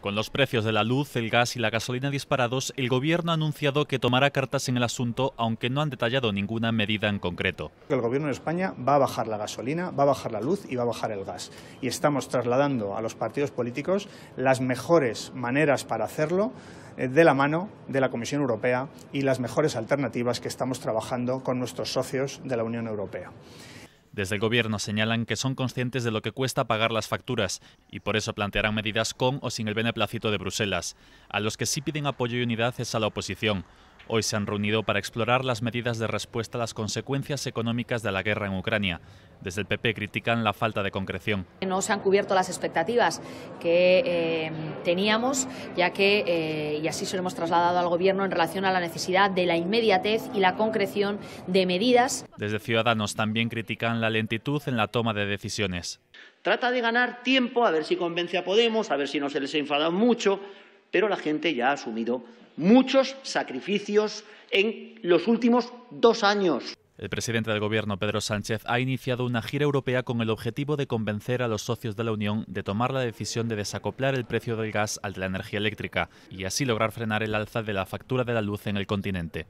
Con los precios de la luz, el gas y la gasolina disparados, el gobierno ha anunciado que tomará cartas en el asunto, aunque no han detallado ninguna medida en concreto. El gobierno de España va a bajar la gasolina, va a bajar la luz y va a bajar el gas. Y estamos trasladando a los partidos políticos las mejores maneras para hacerlo eh, de la mano de la Comisión Europea y las mejores alternativas que estamos trabajando con nuestros socios de la Unión Europea. Desde el gobierno señalan que son conscientes de lo que cuesta pagar las facturas y por eso plantearán medidas con o sin el beneplácito de Bruselas. A los que sí piden apoyo y unidad es a la oposición. Hoy se han reunido para explorar las medidas de respuesta a las consecuencias económicas de la guerra en Ucrania. Desde el PP critican la falta de concreción. No se han cubierto las expectativas que eh, teníamos, ya que, eh, y así se lo hemos trasladado al Gobierno en relación a la necesidad de la inmediatez y la concreción de medidas. Desde Ciudadanos también critican la lentitud en la toma de decisiones. Trata de ganar tiempo, a ver si convence a Podemos, a ver si no se les ha enfadado mucho, pero la gente ya ha asumido muchos sacrificios en los últimos dos años. El presidente del Gobierno, Pedro Sánchez, ha iniciado una gira europea con el objetivo de convencer a los socios de la Unión de tomar la decisión de desacoplar el precio del gas al de la energía eléctrica y así lograr frenar el alza de la factura de la luz en el continente.